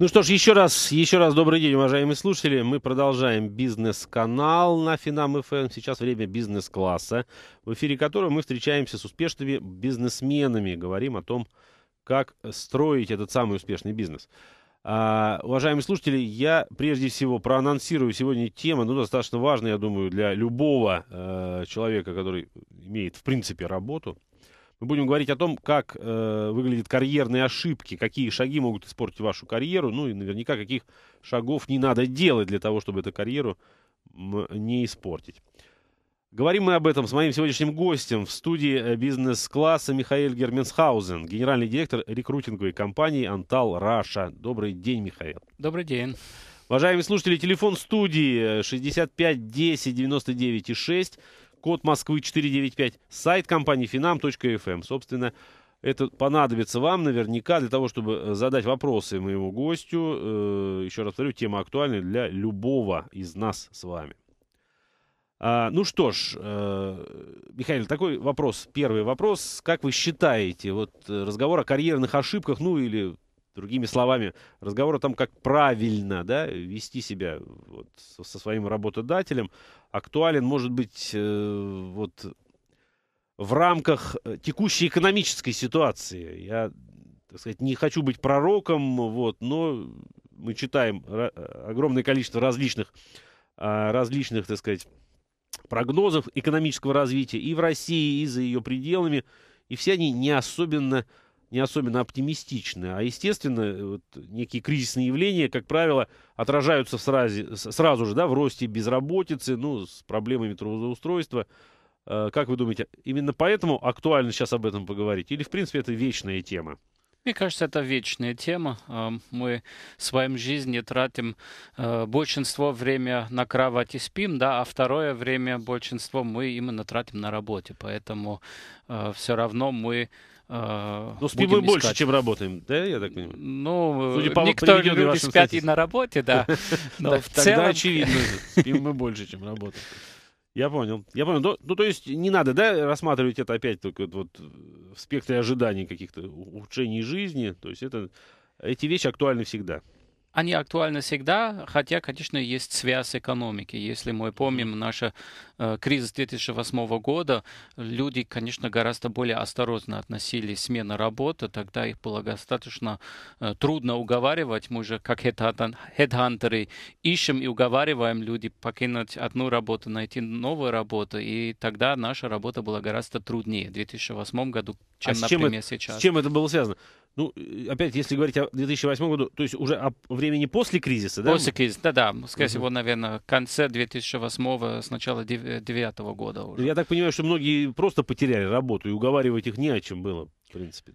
Ну что ж, еще раз, еще раз добрый день, уважаемые слушатели. Мы продолжаем бизнес-канал на Финам ФМ. Эм. Сейчас время бизнес-класса, в эфире которого мы встречаемся с успешными бизнесменами. Говорим о том, как строить этот самый успешный бизнес. А, уважаемые слушатели, я прежде всего проанонсирую сегодня тему, ну, достаточно важная, я думаю, для любого э, человека, который имеет, в принципе, работу – мы будем говорить о том, как э, выглядят карьерные ошибки, какие шаги могут испортить вашу карьеру, ну и наверняка каких шагов не надо делать для того, чтобы эту карьеру не испортить. Говорим мы об этом с моим сегодняшним гостем в студии э, бизнес-класса Михаил Герменсхаузен, генеральный директор рекрутинговой компании «Антал Раша». Добрый день, Михаил. Добрый день. Уважаемые слушатели, телефон студии 65 10 99 6 код Москвы 495, сайт компании finam.fm. Эм. Собственно, это понадобится вам наверняка для того, чтобы э, задать вопросы моему гостю. Э, еще раз повторю, тема актуальна для любого из нас с вами. А, ну что ж, э, Михаил, такой вопрос, первый вопрос. Как вы считаете, вот разговор о карьерных ошибках, ну или Другими словами, разговор о том, как правильно да, вести себя вот, со своим работодателем, актуален, может быть, э, вот, в рамках э, текущей экономической ситуации. Я, так сказать, не хочу быть пророком, вот, но мы читаем огромное количество различных, а, различных, так сказать, прогнозов экономического развития и в России, и за ее пределами, и все они не особенно не особенно оптимистичны. А, естественно, э, вот, некие кризисные явления, как правило, отражаются сразу, сразу же да, в росте безработицы, ну, с проблемами трудоустройства. Э, как вы думаете, именно поэтому актуально сейчас об этом поговорить? Или, в принципе, это вечная тема? Мне кажется, это вечная тема. Эм, мы в своем жизни тратим э, большинство времени на кровати спим, да, а второе время большинство мы именно тратим на работе. Поэтому все равно мы а, ну, спим мы больше, чем работаем, да, я так понимаю? Ну, э, Судя по никто люди спят и на работе, да. Но в целом... очевидно, спим мы больше, чем работаем. Я понял. Я понял. Ну, ну, то есть не надо, да, рассматривать это опять только вот в спектре ожиданий каких-то улучшений жизни. То есть это, эти вещи актуальны всегда. Они актуальны всегда, хотя, конечно, есть связь экономики. Если мы помним наше Э, кризис 2008 года люди, конечно, гораздо более осторожно относились к смене работы. Тогда их было достаточно э, трудно уговаривать. Мы же, как хедхантеры, ищем и уговариваем люди покинуть одну работу, найти новую работу. И тогда наша работа была гораздо труднее в 2008 году, чем, а чем например, это, сейчас. С чем это было связано? Ну, э, опять, если говорить о 2008 году, то есть уже о времени после кризиса, да? После кризиса, да-да. Скорее uh-huh. всего, наверное, в конце 2008 начало 2009 2009 года уже. Я так понимаю, что многие просто потеряли работу, и уговаривать их не о чем было, в принципе.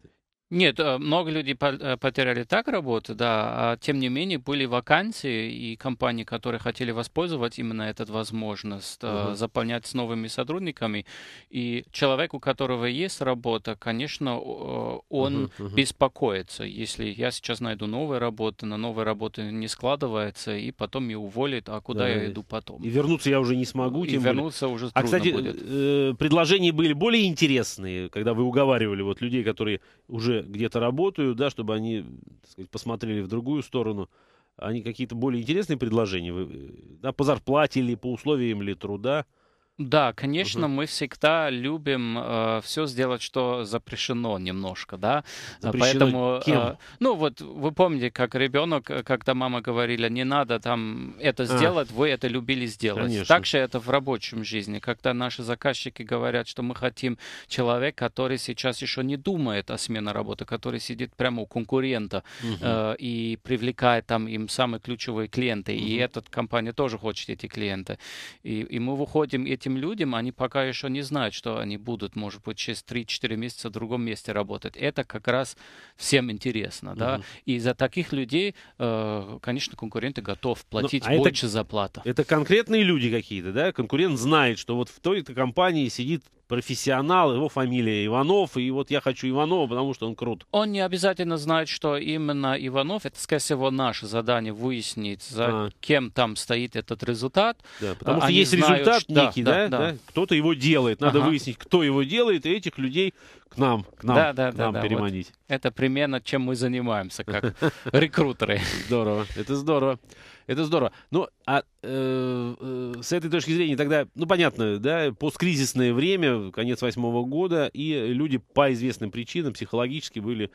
Нет, э, много людей э, потеряли так работу, да. А тем не менее, были вакансии и компании, которые хотели воспользоваться именно этой возможность угу. заполнять с новыми сотрудниками. И человек, у которого есть работа, конечно, он угу, угу. беспокоится. Если я сейчас найду новую работу, на новой работы не складывается, и потом меня уволят, а куда да, я иду потом? И вернуться я уже не смогу. Тем и вернуться более... уже а, трудно А, кстати, будет. предложения были более интересные, когда вы уговаривали вот людей, которые уже где-то работаю, да, чтобы они, так сказать, посмотрели в другую сторону. Они какие-то более интересные предложения, э, да, по зарплате или по условиям ли труда – да, конечно, угу. мы всегда любим э, все сделать, что запрещено немножко, да. А запрещено Поэтому, кем? Э, ну вот вы помните, как ребенок, когда мама говорила, не надо там это а. сделать, вы это любили сделать. Конечно. Также это в рабочем жизни, когда наши заказчики говорят, что мы хотим человек, который сейчас еще не думает о смене работы, который сидит прямо у конкурента угу. э, и привлекает там им самые ключевые клиенты, угу. и эта компания тоже хочет эти клиенты, и, и мы выходим эти этим людям, они пока еще не знают, что они будут, может быть, через 3-4 месяца в другом месте работать. Это как раз всем интересно. Mm-hmm. Да? И за таких людей, э, конечно, конкуренты готов ну, платить ну, а больше это, зарплата. Это конкретные люди какие-то, да? Конкурент знает, что вот в той-то компании сидит профессионал, его фамилия Иванов, и вот я хочу Иванова, потому что он крут. Он не обязательно знает, что именно Иванов, это, скорее всего, наше задание выяснить, за а. кем там стоит этот результат. Да, потому а, что Они есть знают, результат что... некий, да, да, да. да? кто-то его делает, надо ага. выяснить, кто его делает, и этих людей к нам, к нам, да, да, к нам да, переманить. Вот. Это примерно чем мы занимаемся, как рекрутеры. Здорово, это здорово. Это здорово. Ну, а э, э, с этой точки зрения тогда, ну, понятно, да, посткризисное время, конец восьмого года, и люди по известным причинам психологически были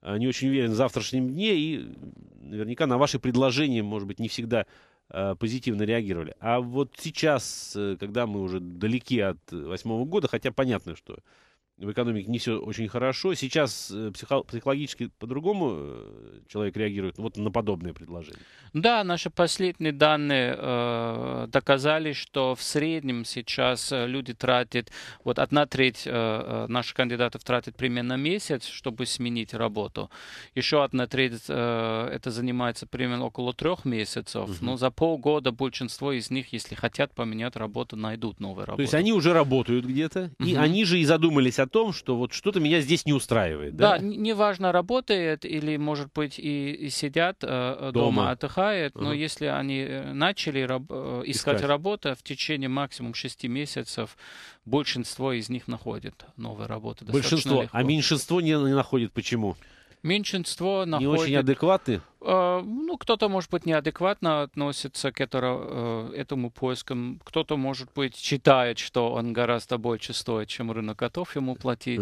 а, не очень уверены в завтрашнем дне, и наверняка на ваши предложения, может быть, не всегда а, позитивно реагировали. А вот сейчас, э, когда мы уже далеки от восьмого года, хотя понятно, что в экономике не все очень хорошо. Сейчас э, психологически по-другому э, человек реагирует вот на подобные предложения. Да, наши последние данные э, доказали, что в среднем сейчас э, люди тратят, вот одна треть э, наших кандидатов тратит примерно месяц, чтобы сменить работу. Еще одна треть э, это занимается примерно около трех месяцев. Угу. Но за полгода большинство из них, если хотят поменять работу, найдут новую работу. То есть они уже работают где-то, угу. и они же и задумались о о том, что вот что-то меня здесь не устраивает. Да, да неважно, работает или, может быть, и, и сидят э, э дома. дома, отдыхают, но uh если они э, начали раб- э, искать, искать работу, в течение максимум 6 месяцев большинство из них находит новую работу Большинство, а легко. а меньшинство не, не находит. Почему? Меньшинство находит... Не очень адекваты? Э, ну, кто-то, может быть, неадекватно относится к э, этому, э, поискам. Кто-то, может быть, считает, что он гораздо больше стоит, чем рынок готов ему платить.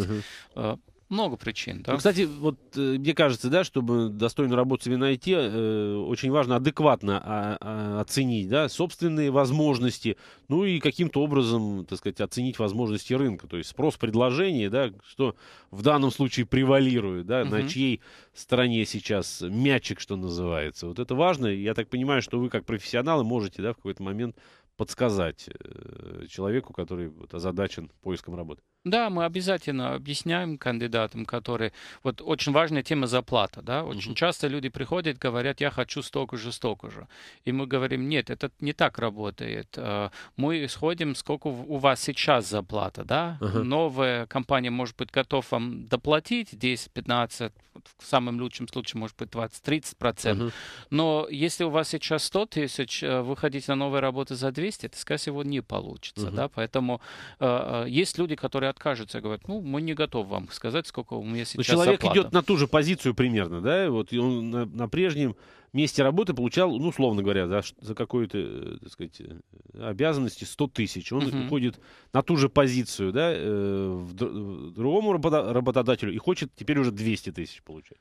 Угу. Много причин, да. Ну, кстати, вот э, мне кажется, да, чтобы достойную работу себе найти, э, очень важно адекватно а, а, оценить, да, собственные возможности, ну и каким-то образом, так сказать, оценить возможности рынка, то есть спрос, предложение, да, что в данном случае превалирует, да, угу. на чьей стороне сейчас мячик, что называется. Вот это важно. Я так понимаю, что вы как профессионалы можете, да, в какой-то момент подсказать э, человеку, который вот, озадачен поиском работы. Да, мы обязательно объясняем кандидатам, которые... Вот очень важная тема зарплата, да? Очень mm часто люди приходят, говорят, я хочу столько же, столько же. И мы говорим, нет, это не так работает. Э, мы исходим, сколько у вас сейчас зарплата, да? uh Новая компания, может быть, готова вам доплатить 10-15, в самом лучшем случае, может быть, 20-30%. процентов. huh Но если у вас сейчас 100 тысяч, э, выходить на новые работы за 200, это, скорее всего, не получится, uh да? Поэтому э, есть люди, которые откажется, говорит, ну, мы не готовы вам сказать, сколько у меня ну, сейчас Но человек заплата. идет на ту же позицию примерно, да, вот и он на, на прежнем месте работы получал, ну, условно говоря, за, за какую-то, э, так сказать, э, обязанности 100 тысяч. Он uh-huh. уходит на ту же позицию, да, э, в, в другому работодателю и хочет теперь уже 200 тысяч получать.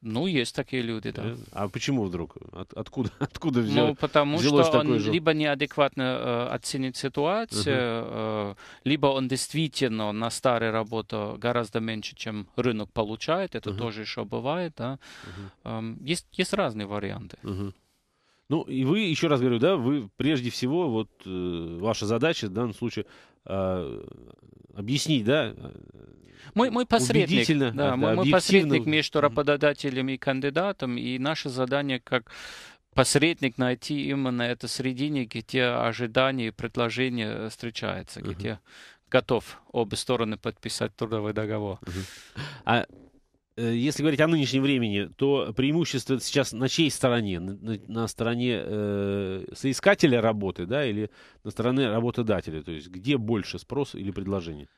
Ну, есть такие люди, да. Э, а почему вдруг? От, откуда откуда ну, взял, Ну, потому что он же... либо неадекватно э, оценит ситуацию, uh-huh. э, либо он действительно на старой работе гораздо меньше, чем рынок получает. Это uh-huh. тоже еще бывает, да. Uh-huh. Э, есть, есть разные варианты. Uh-huh. Ну, и вы, еще раз говорю, да, вы прежде всего, вот э, ваша задача в данном случае Э, объяснить, да? Мы, мы посредник, да, мы, мы посредник между работодателем и кандидатом, и наше задание как посредник найти именно это середине, где ожидания и предложения встречаются, uh-huh. где готов обе стороны подписать трудовой договор. Uh-huh. А Э, если говорить о нынешнем времени, то преимущество сейчас на чьей стороне? На, на стороне э, соискателя работы, да, или на стороне работодателя? То есть где больше спрос или предложение?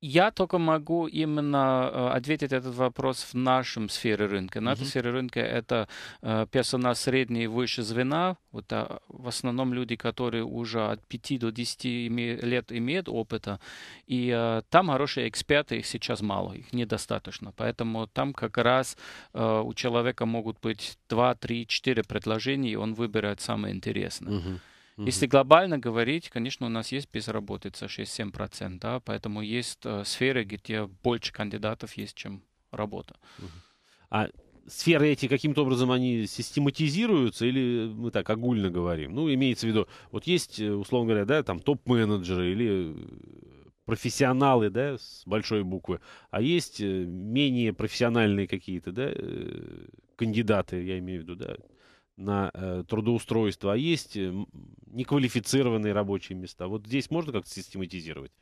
Я только могу именно э, ответить этот вопрос в нашем сфере рынка. Наша mm-hmm. сфера рынка это э, персонал средний и выше звена. Вот, э, в основном люди, которые уже от 5 до 10 лет имеют опыта. И там хорошие эксперты, их сейчас мало, их недостаточно. Поэтому там как раз у человека могут быть 2, 3, 4 предложения, и он выбирает самое интересное. Mm-hmm. Угу. Если глобально говорить, конечно, у нас есть безработица 6-7%, да, поэтому есть э, сферы, где больше кандидатов есть, чем работа. Угу. А сферы эти каким-то образом они систематизируются или мы так огульно говорим? Ну, имеется в виду, вот есть, э, условно говоря, да, там топ-менеджеры или э, профессионалы, да, с большой буквы, а есть э, менее профессиональные какие-то, да, кандидаты, я имею в виду, да, на э, трудоустройство, а есть э, неквалифицированные рабочие места. Вот здесь можно как-то систематизировать?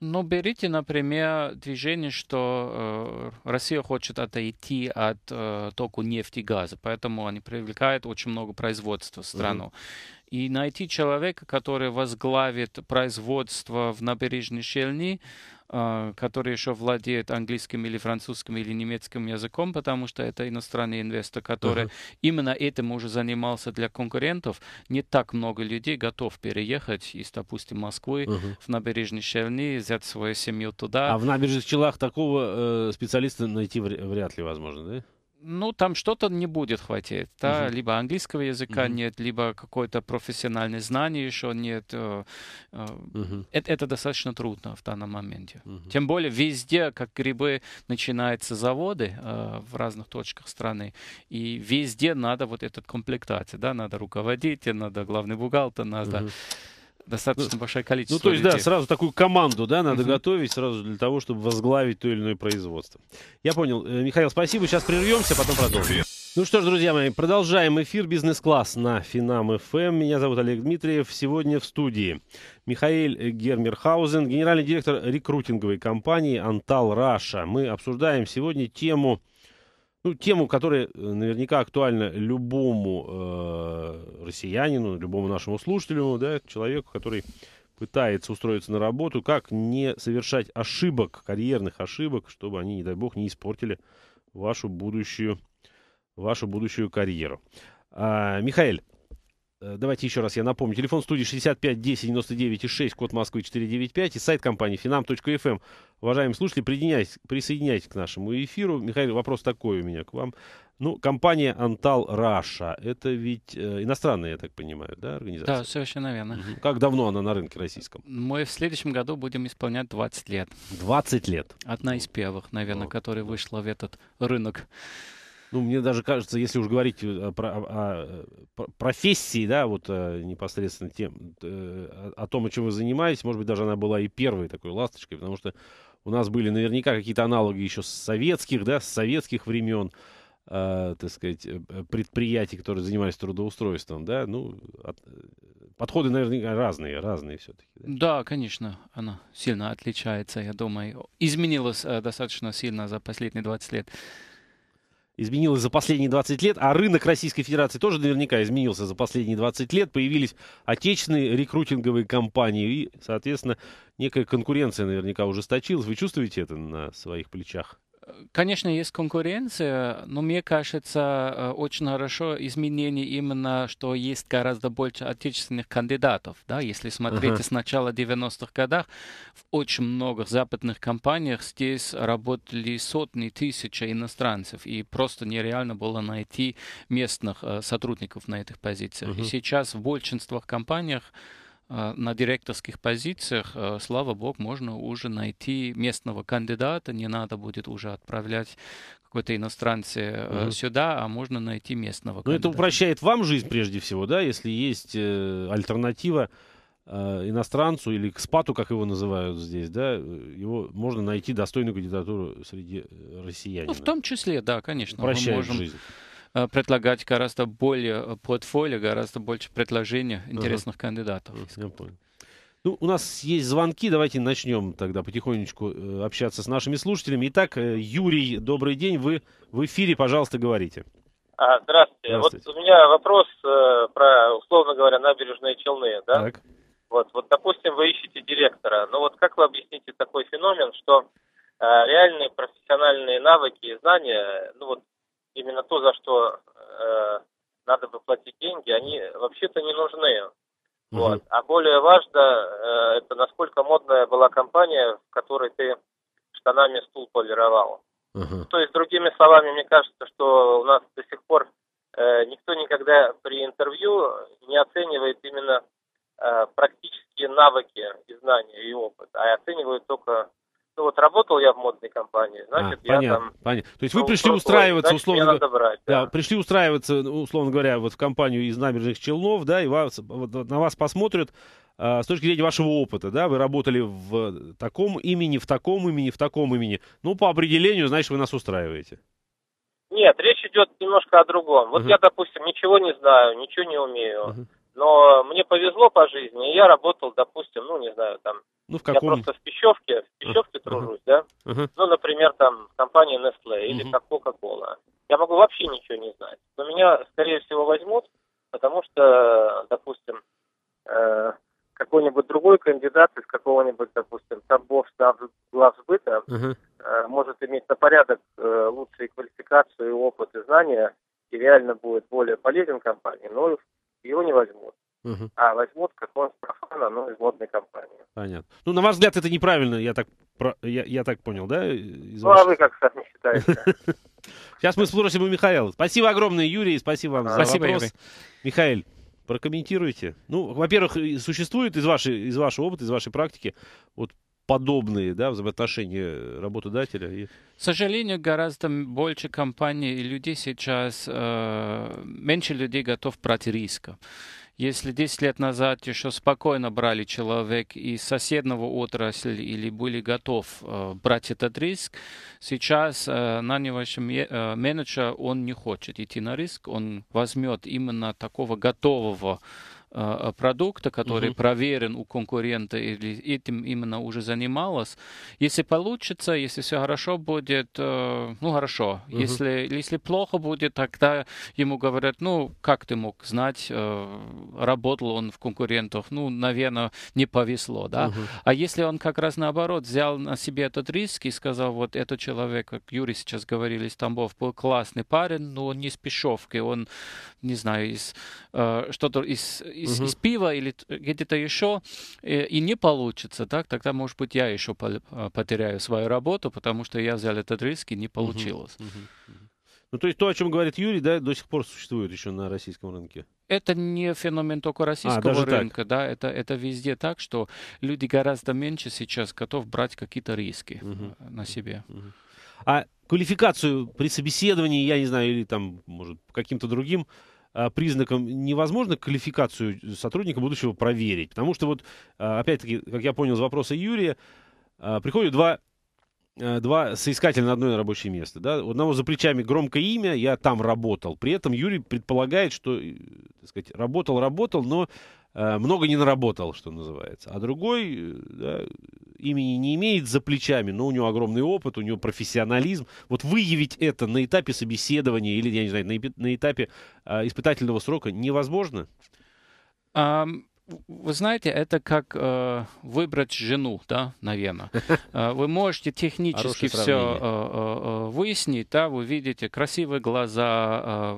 Ну, берите, например, движение, что э, Россия хочет отойти от э, току нефти и газа, поэтому они привлекают очень много производства в страну. Mm-hmm. И найти человека, который возглавит производство в набережной Шельни, э, а, который еще владеет английским или французским или немецким языком, потому что это иностранный инвестор, который uh-huh. именно этим уже занимался для конкурентов. Не так много людей готов переехать из, допустим, Москвы uh-huh. в набережные Черни, взять свою семью туда. А в набережных Челах такого э, специалиста найти вряд ли возможно, да? ну, там что-то не будет хватить. Да? Угу. Либо английского языка угу. нет, либо какое-то профессиональное знание еще нет. Угу. Э, э, это, это достаточно трудно в данном моменте. Угу. Тем более везде, как грибы, начинаются заводы э, в разных точках страны. И везде надо вот этот комплектация. Да? Надо руководитель, надо главный бухгалтер, надо... Угу достаточно ну, большое количество. Ну, то есть, людей. да, сразу такую команду, да, надо угу. готовить сразу для того, чтобы возглавить то или иное производство. Я понял. Э, Михаил, спасибо. Сейчас прервемся, потом продолжим. Ну что ж, друзья мои, продолжаем эфир «Бизнес-класс» на Финам ФМ. Меня зовут Олег Дмитриев. Сегодня в студии Михаил Гермерхаузен, генеральный директор рекрутинговой компании «Антал Раша». Мы обсуждаем сегодня тему ну, тему, которая э, наверняка актуальна любому э, россиянину, любому нашему слушателю, да, человеку, который пытается устроиться на работу, как не совершать ошибок, карьерных ошибок, чтобы они, не дай бог, не испортили вашу будущую, вашу будущую карьеру. А, Михаил, Э, давайте еще раз я напомню. Телефон студии 65 10 99 и 6, код Москвы 495 и сайт компании finam.fm. Эм. Уважаемые слушатели, присоединяйтесь, присоединяйтесь к нашему эфиру. Михаил, вопрос такой у меня к вам. Ну, компания Антал Раша, это ведь э, иностранная, я так понимаю, да, организация? Да, совершенно верно. Угу. Как давно она на рынке российском? Мы в следующем году будем исполнять 20 лет. 20 лет? Одна из первых, наверное, вот. которая вышла в этот рынок. Ну, мне даже кажется, если уж говорить э, про, о, о э, профессии, да, вот э, непосредственно тем, о, о том, чем вы занимаетесь, может быть, даже она была и первой такой ласточкой, потому что у нас были наверняка какие-то аналоги еще с советских, да, с советских времен, э, так сказать, предприятий, которые занимались трудоустройством, да, ну, от, подходы наверняка разные, разные все-таки. Да? да, конечно, она сильно отличается, я думаю. Изменилась э, достаточно сильно за последние 20 лет изменилось за последние 20 лет, а рынок Российской Федерации тоже наверняка изменился за последние 20 лет. Появились отечественные рекрутинговые компании и, соответственно, некая конкуренция наверняка ужесточилась. Вы чувствуете это на своих плечах? Конечно, есть конкуренция, но мне кажется, э, очень хорошо изменение именно, что есть гораздо больше отечественных кандидатов. Да? Если смотреть uh-huh. с начала 90-х годов в очень многих западных компаниях здесь работали сотни тысяч иностранцев, и просто нереально было найти местных э, сотрудников на этих позициях. Uh-huh. И сейчас в большинствах компаниях Э, на директорских позициях, э, слава богу, можно уже найти местного кандидата, не надо будет уже отправлять какой-то иностранцы угу. Э, сюда, а можно найти местного. Но ну, кандидата. это упрощает вам жизнь прежде всего, да, если есть альтернатива иностранцу или экспату, как его называют здесь, да, его можно найти достойную кандидатуру среди россиян. Ну, в том числе, да, конечно. Упрощает мы можем... жизнь. Э, предлагать гораздо более э, портфолио, гораздо больше предложений интересных ага. кандидатов. Я понял. Ну, у нас есть звонки, давайте начнем тогда потихонечку э, общаться с нашими слушателями. Итак, Юрий, добрый день, вы в эфире, пожалуйста, говорите. А, здравствуйте. здравствуйте. Вот у меня вопрос э, про, условно говоря, набережные Челны, да? Так. Вот, вот, допустим, вы ищете директора, Ну вот как вы объясните такой феномен, что э, реальные профессиональные навыки и знания, ну вот именно то, за что э, надо бы платить деньги, они вообще-то не нужны. Угу. Вот. А более важно, э, это насколько модная была компания, в которой ты штанами стул полировал. Угу. То есть, другими словами, мне кажется, что у нас до сих пор э, никто никогда при интервью не оценивает именно э, практические навыки и знания и опыт, а оценивают только ну, вот работал я в модной компании, а, значит, а, я понятно, там... Понятно. То есть вы пришли устраиваться, значит, условно говоря... да. да. пришли устраиваться, э, условно говоря, вот в компанию из набережных Челнов, да, и вас, вот, на вас посмотрят а, с точки зрения вашего опыта, да, вы работали в таком имени, в таком имени, в таком имени. Ну, по определению, значит, вы нас устраиваете. Нет, речь идет немножко о другом. Вот uh-huh. я, допустим, ничего не знаю, ничего не умею. Uh-huh. Но мне повезло по жизни, я работал, допустим, ну, не знаю, там... Ну, в каком? Я просто в Пищевке, в Пищевке uh-huh. тружусь, да? Uh-huh. Ну, например, там, в компании Nestle или uh-huh. как Coca-Cola. Я могу вообще ничего не знать. Но меня, скорее всего, возьмут, потому что, допустим, э, какой-нибудь другой кандидат из какого-нибудь, допустим, Тамбов главсбыта uh-huh. э, может иметь на порядок э, лучшие квалификацию, опыт и знания, и реально будет более полезен компании. Но ну, Угу. А возьмут как нибудь профана, но из модной компании. Понятно. Ну, на ваш взгляд, это неправильно, я так, я, я так понял, да? Из ну, вашей... а вы как сами считаете? Сейчас мы спросим у Михаила. Спасибо огромное, Юрий, спасибо вам за спасибо, вопрос. Юрий. Михаил, прокомментируйте. Ну, во-первых, существует из, вашей, из вашего опыта, из вашей практики вот подобные, да, взаимоотношения работодателя? И... К сожалению, гораздо больше компаний и людей сейчас, э, меньше людей готов брать риска. Если 10 лет назад еще спокойно брали человек из соседнего отрасли или были готов э, брать этот риск, сейчас э, нанявший э, менеджер, он не хочет идти на риск, он возьмет именно такого готового а, продукта, который угу. проверен у конкурента или этим именно уже занималась. Если получится, если все хорошо будет, э, ну хорошо. Угу. Если, если плохо будет, тогда ему говорят, ну как ты мог знать, э, работал он в конкурентах, ну, наверное, не повезло, да. Угу. А если он как раз наоборот взял на себе этот риск и сказал, вот этот человек, как Юрий сейчас говорили, из Тамбов, был классный парень, но он не из Пешовки, он, не знаю, из э, что-то из из, угу. из пива или э, где-то еще, э, и не получится, так, тогда, может быть, я еще а, потеряю свою работу, потому что я взял этот риск и не получилось. Угу. Угу. Ну, то есть то, о чем говорит Юрий, да, до сих пор существует еще на российском рынке. Это не феномен только а, российского а, рынка, так. да, это, это везде так, что люди гораздо меньше сейчас готов брать какие-то риски угу. на себе. Угу. А квалификацию при собеседовании, я не знаю, или там, может, каким-то другим а, признакам невозможно квалификацию сотрудника будущего проверить? Потому что вот, а, опять-таки, как я понял из вопроса Юрия, а, приходят два два соискателя на одно рабочее место. Да? У одного за плечами громкое имя, я там работал. При этом Юрий предполагает, что э, так сказать, работал, работал, но Э, много не наработал, что называется. А другой э, да, имени не имеет за плечами, но у него огромный опыт, у него профессионализм. Вот выявить это на этапе собеседования или, я не знаю, на, на этапе э, испытательного срока невозможно? Um вы знаете, это как э, выбрать жену, да, наверное. Э, вы можете технически все э, э, выяснить, да, вы видите красивые глаза,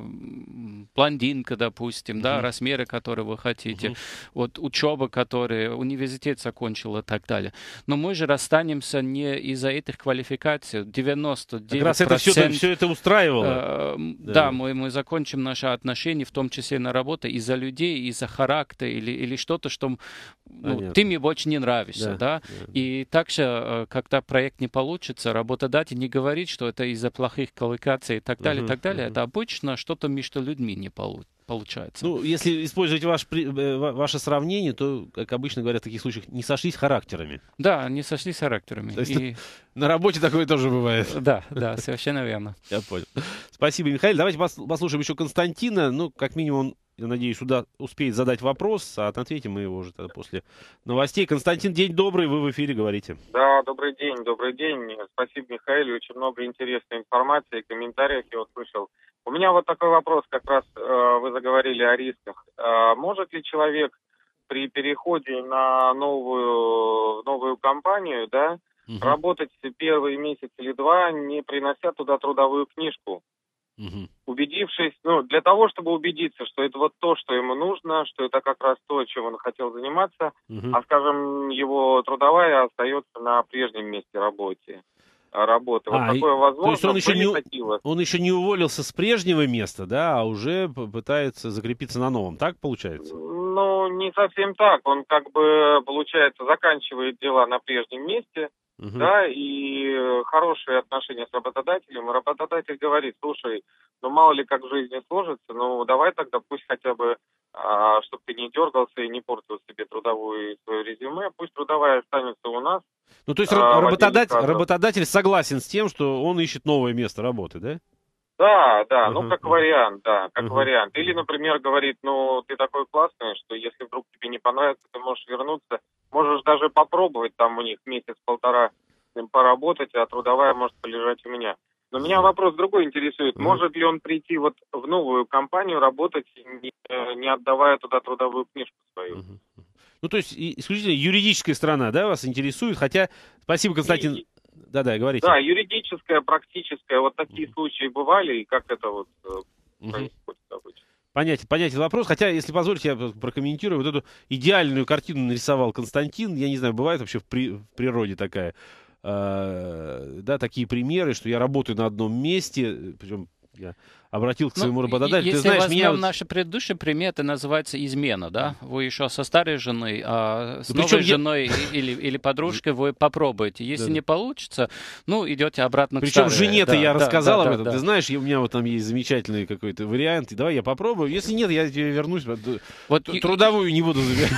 блондинка, допустим, да, размеры, которые вы хотите, вот учеба, которая, университет закончила и так далее. Но мы же расстанемся не из-за этих квалификаций. 99%... Как раз это все, это, устраивало. да, мы, мы закончим наши отношения, в том числе на работе, из-за людей, из-за характера или, или или что-то, что ну, ты мне больше не нравишься, да? да? И также, э, когда проект не получится, работодатель не говорит, что это из-за плохих коллокаций и так далее, угу, так далее. Угу. Это обычно что-то между людьми не получится получается. Ну, если использовать ваш, э, ваше сравнение, то, как обычно говорят в таких случаях, не сошлись характерами. Да, не сошлись характерами. То есть и... На работе такое тоже бывает. Да, да, совершенно верно. Я понял. Спасибо, Михаил. Давайте послушаем еще Константина. Ну, как минимум, я надеюсь, сюда успеет задать вопрос, а ответим мы его уже тогда после новостей. Константин, день добрый, вы в эфире говорите. Да, добрый день, добрый день. Спасибо, Михаил, очень много интересной информации, комментариев я услышал. У меня вот такой вопрос, как раз э, вы заговорили о рисках. Э, может ли человек при переходе на новую, новую компанию, да, угу. работать первый месяц или два, не принося туда трудовую книжку? Угу. Убедившись, ну, для того, чтобы убедиться, что это вот то, что ему нужно, что это как раз то, чем он хотел заниматься, угу. а, скажем, его трудовая остается на прежнем месте работы а, работы. Вот а, такое возможно. То есть он еще, не, он еще не уволился с прежнего места, да, а уже пытается закрепиться на новом, так получается? Ну, не совсем так. Он как бы, получается, заканчивает дела на прежнем месте, угу. да, и э, хорошие отношения с работодателем, работодатель говорит, слушай, ну мало ли как в жизни сложится, ну давай тогда пусть хотя бы, а, чтобы ты не дергался и не портил себе трудовую свое резюме, пусть трудовая останется у нас. Ну то есть а, работодатель, работодатель согласен с тем, что он ищет новое место работы, да? Да, да, ну как вариант, да, как вариант. Или, например, говорит, ну ты такой классный, что если вдруг тебе не понравится, ты можешь вернуться, можешь даже попробовать там у них месяц-полтора поработать, а трудовая может полежать у меня. Но меня вопрос другой интересует. Может ли он прийти вот в новую компанию работать, не, э, не отдавая туда трудовую книжку свою? Ну, то есть исключительно юридическая сторона, да, вас интересует, хотя, спасибо, Константин... И, да-да, говорите. Да, юридическое, практическое, вот такие случаи бывали, и как это вот угу. происходит обычно. Понятен, понятен вопрос. Хотя, если позволите, я прокомментирую. Вот эту идеальную картину нарисовал Константин. Я не знаю, бывает вообще в, при, в природе такая. Э, да, такие примеры, что я работаю на одном месте, причем я обратил к ну, своему ну, работодателю. Если Ты знаешь, возьмем меня наши предыдущие приметы, называется измена, да? Вы еще со старой женой, а с да ну, новой женой я... или, или подружкой вы попробуете. Если да. не получится, ну, идете обратно Причем к Причем жене-то да, я да, рассказал да, об этом. Да, да. Ты знаешь, у меня вот там есть замечательный какой-то вариант. Давай я попробую. Если нет, я тебе вернусь. Вот э, Трудовую ю... не буду забирать.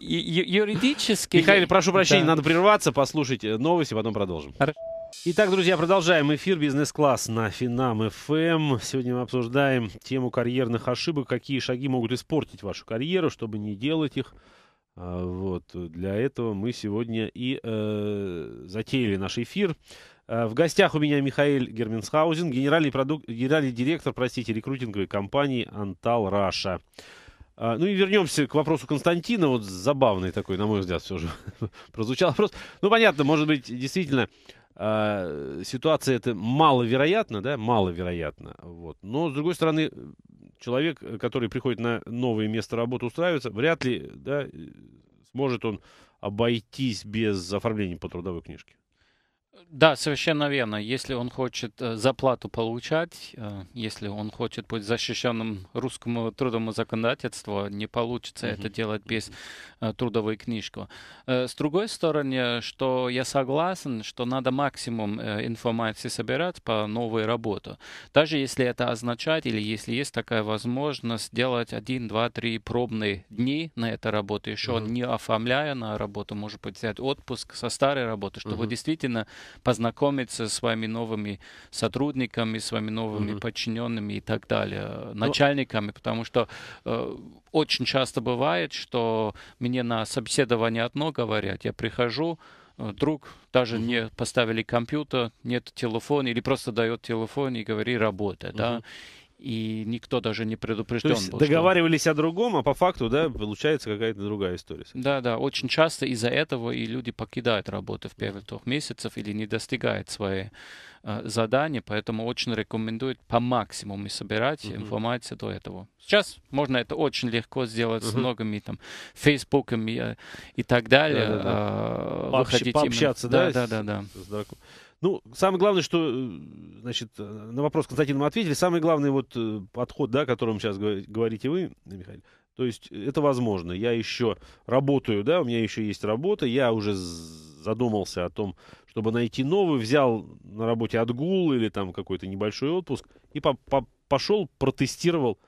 Юридически... Михаил, прошу прощения, надо прерваться, послушать э, новости, потом продолжим. Хорошо. Итак, друзья, продолжаем эфир «Бизнес-класс» на Финам ФМ. Эм». Сегодня мы обсуждаем тему карьерных ошибок, какие шаги могут испортить вашу карьеру, чтобы не делать их. А, вот, для этого мы сегодня и э, затеяли наш эфир. А, в гостях у меня Михаил Герменсхаузен, генеральный, продукт, генеральный директор, простите, рекрутинговой компании «Антал Раша». А, ну и вернемся к вопросу Константина. Вот забавный такой, на мой взгляд, все же прозвучал вопрос. Ну, понятно, может быть, действительно, а, ситуация это маловероятно, да, маловероятно. Вот. Но, с другой стороны, человек, который приходит на новое место работы устраивается, вряд ли да, сможет он обойтись без оформления по трудовой книжке. Да, совершенно верно. Если он хочет э, зарплату получать, э, если он хочет быть защищенным русскому трудовому законодательству, не получится mm-hmm. это делать без э, трудовой книжки. С другой стороны, что я согласен, что надо максимум информации собирать по новой работе. Даже если это означает, или если есть такая возможность, делать один, два, три пробные дни на эту работу, еще mm-hmm. не оформляя на работу, может быть, взять отпуск со старой работы, чтобы mm-hmm. действительно познакомиться с своими новыми сотрудниками, с вами новыми mm-hmm. подчиненными и так далее, ну, начальниками, потому что э, очень часто бывает, что мне на собеседование одно говорят, я прихожу, э, друг, даже mm-hmm. не поставили компьютер, нет телефона, или просто дает телефон и говорит работа, mm-hmm. да и никто даже не предупрежден. То есть был, договаривались что... о другом, а по факту, да, получается какая-то другая история. Да, да, очень часто из-за этого и люди покидают работу в первых трех месяцев или не достигают свои э, задания, поэтому очень рекомендуют по максимуму собирать uh-huh. информацию до этого. Сейчас можно это очень легко сделать uh-huh. с многими там Фейсбуками и, э, и так далее. Э, да, да, да. Э, Пообщ- пообщаться, именно... да? Да, да, да. да. Ну, самое главное, что, э, значит, э, на вопрос Константина мы ответили. Самый главный вот э, подход, да, о котором сейчас говорите вы, Михаил, то есть это возможно. Я еще работаю, да, у меня еще есть работа, я уже задумался о том, чтобы найти новый, взял на работе отгул или там какой-то небольшой отпуск и по -по пошел, протестировал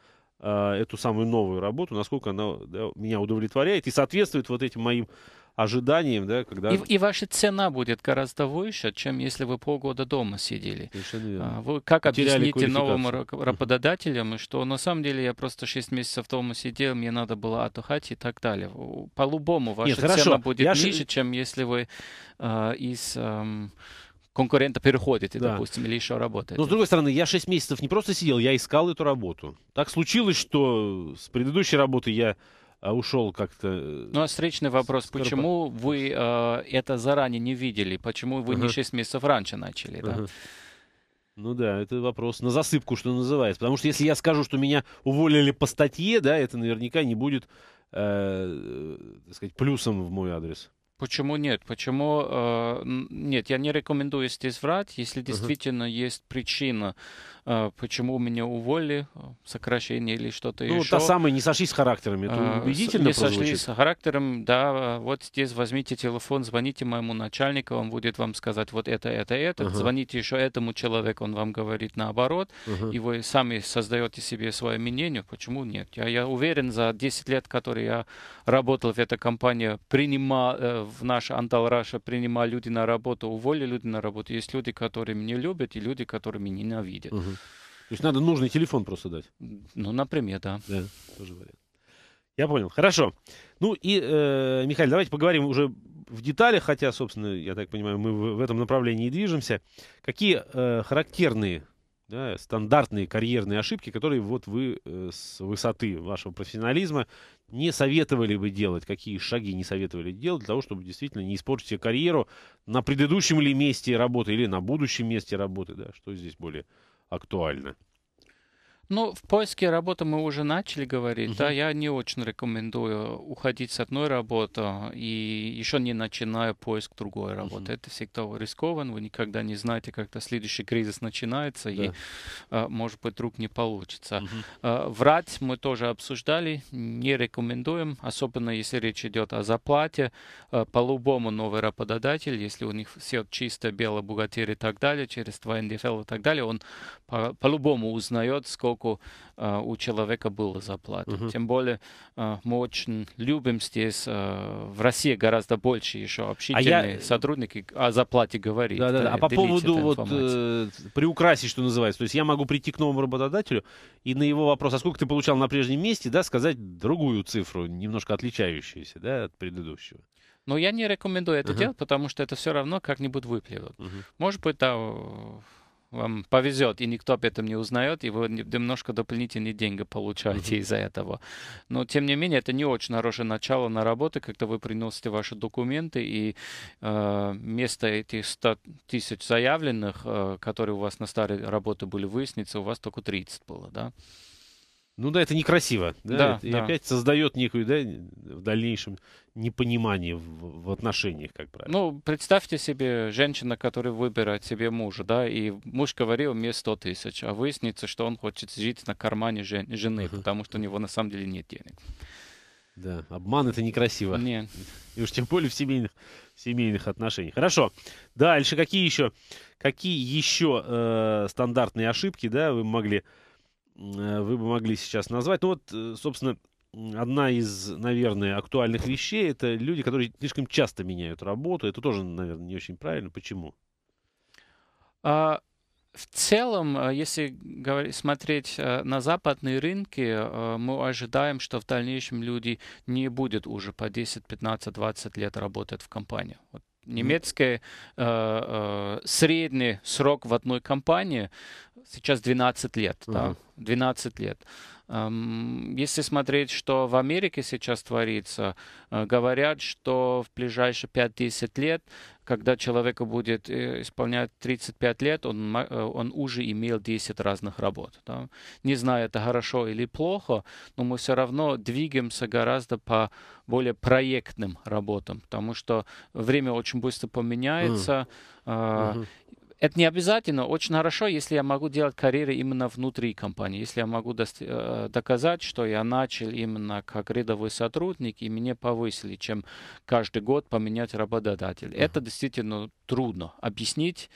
э, эту самую новую работу, насколько она да, меня удовлетворяет и соответствует вот этим моим ожиданием, да, когда... И, и ваша цена будет гораздо выше, чем если вы полгода дома сидели. Совершенно верно. А, вы как Потеряли объясните новым работодателям, что на самом деле я просто 6 месяцев дома сидел, мне надо было отдыхать и так далее. По-любому ваша Нет, хорошо. цена будет я ниже, ш... чем если вы э, из... Э, конкурента переходите, да. допустим, или еще работаете. Но, с другой стороны, я 6 месяцев не просто сидел, я искал эту работу. Так случилось, что с предыдущей работы я а ушел как-то. Э, ну, а встречный вопрос, скоропо... почему вы э, это заранее не видели, почему вы uh-huh. не 6 месяцев раньше начали, uh-huh. Ну да, это вопрос на засыпку, что называется. Потому что если я скажу, что меня уволили по статье, да, это наверняка не будет, э, э так сказать, плюсом в мой адрес. Почему нет? Почему э, нет? Я не рекомендую здесь врать, если действительно uh-huh. есть причина, э, почему меня уволили, э, сокращение или что-то ну, еще. Ну, та самая не сошлись с характером, это э, убедительно э, Не прозвучит. сошлись с характером, да. Э, вот здесь возьмите телефон, звоните моему начальнику, он будет вам сказать вот это, это, это. Uh-huh. Звоните еще этому человеку, он вам говорит наоборот, uh-huh. и вы сами создаете себе свое мнение. Почему нет? Я, я уверен, за 10 лет, которые я работал в этой компании, принимал в наш Анталраша Раша люди на работу, уволили люди на работу. Есть люди, которые меня любят, и люди, которые меня ненавидят. Угу. То есть надо нужный телефон просто дать? Ну, например, да. Да, тоже вариант. Я понял. Хорошо. Ну и, э, Михаил, давайте поговорим уже в деталях, хотя, собственно, я так понимаю, мы в, в этом направлении и движемся. Какие э, характерные да, стандартные карьерные ошибки, которые вот вы э, с высоты вашего профессионализма не советовали бы делать, какие шаги не советовали делать для того, чтобы действительно не испортить себе карьеру на предыдущем ли месте работы или на будущем месте работы, да, что здесь более актуально. Ну, в поиске работы мы уже начали говорить, угу. да, я не очень рекомендую уходить с одной работы и еще не начиная поиск другой работы. Угу. Это всегда рискованно, вы никогда не знаете, когда следующий кризис начинается, да. и, а, может быть, вдруг не получится. Угу. Врать мы тоже обсуждали, не рекомендуем, особенно если речь идет о зарплате. А, по-любому новый работодатель, если у них все чисто, бело, бухгалтерия и так далее, через 2 и так далее, он по-любому узнает, сколько поскольку э, у человека была зарплата. Угу. Тем более э, мы очень любим здесь, э, в России гораздо больше еще общительные а я... сотрудники о зарплате говорить. Да, да, да. А по поводу вот, э, приукрасить, что называется, то есть я могу прийти к новому работодателю и на его вопрос, а сколько ты получал на прежнем месте, да, сказать другую цифру, немножко отличающуюся да, от предыдущего. Но я не рекомендую это uh-huh. делать, потому что это все равно как-нибудь выплюют. Uh-huh. Может быть, да, вам повезет, и никто об этом не узнает, и вы немножко дополнительные деньги получаете из-за этого. Но, тем не менее, это не очень хорошее начало на работу, когда вы приносите ваши документы, и э, вместо этих 100 тысяч заявленных, э, которые у вас на старой работе были выяснится, у вас только 30 было, да? Ну да, это некрасиво. Да? Да, это, да. И опять создает некую, да, в дальнейшем непонимание в, в отношениях, как правило. Ну, представьте себе женщина, которая выбирает себе мужа, да, и муж говорил мне 100 тысяч, а выяснится, что он хочет жить на кармане жен жены, uh-huh. потому что у него на самом деле нет денег. Да, обман это некрасиво. Нет. И уж тем более в семейных, в семейных отношениях. Хорошо. Дальше какие еще, какие еще э, стандартные ошибки, да, вы могли Э, вы бы могли сейчас назвать? Ну вот, э, собственно, одна из, наверное, актуальных вещей это люди, которые слишком часто меняют работу. Это тоже, наверное, не очень правильно. Почему? А, в целом, э, если говорить, смотреть на западные рынки, мы ожидаем, что в дальнейшем люди не будут уже по 10, 15, 20 лет работать в компании. Вот немецкий э, э, средний срок в одной компании сейчас 12 лет. Да, 12 лет. Эм, если смотреть, что в Америке сейчас творится, э, говорят, что в ближайшие 5-10 лет, когда человеку будет э, исполнять 35 лет, он, э, он уже имел 10 разных работ. Да? Не знаю, это хорошо или плохо, но мы все равно двигаемся гораздо по более проектным работам, потому что время очень быстро поменяется. Mm. Uh-huh это не обязательно. Очень хорошо, если я могу делать карьеры именно внутри компании. Если я могу э, доказать, что я начал именно как рядовой сотрудник, и мне повысили, чем каждый год поменять работодатель. Uh-huh. Это действительно трудно объяснить,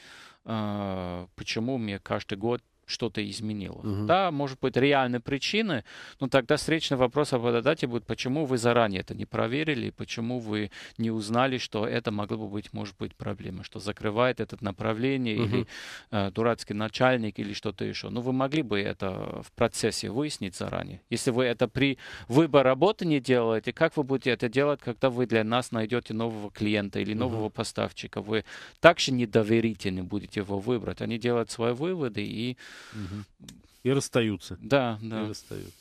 э, почему мне каждый год что-то изменило. Угу. Да, может быть, реальные причины, но тогда встречный вопрос обладателя будет, почему вы заранее это не проверили, почему вы не узнали, что это могло бы быть, может быть, проблема, что закрывает это направление угу. или э, дурацкий начальник или что-то еще. Но ну, вы могли бы это в процессе выяснить заранее. Если вы это при выборе работы не делаете, как вы будете это делать, когда вы для нас найдете нового клиента или нового угу. поставщика? Вы также недоверительны будете его выбрать. Они делают свои выводы и и расстаются. Да, да. И расстаются.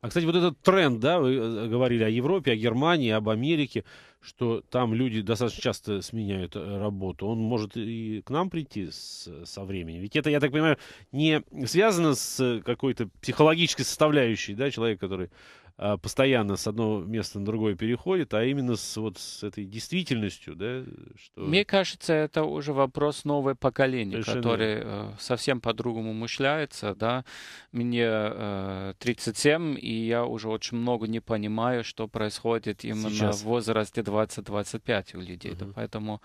А, кстати, вот этот тренд, да, вы э, э, говорили о Европе, о Германии, об Америке, что там люди достаточно часто сменяют э, работу. Он может и к нам прийти с, со временем. Ведь это, я так понимаю, не связано с какой-то психологической составляющей, да, человек, который а, постоянно с одного места на другое переходит, а именно с, вот, с этой действительностью, да? Что... Мне кажется, это уже вопрос нового поколения, Совершенно... которое э, совсем по-другому мышляется, да. Мне э, 37, и я уже очень много не понимаю, что происходит именно Сейчас. в возрасте 20-25 у людей. Угу. Да, поэтому,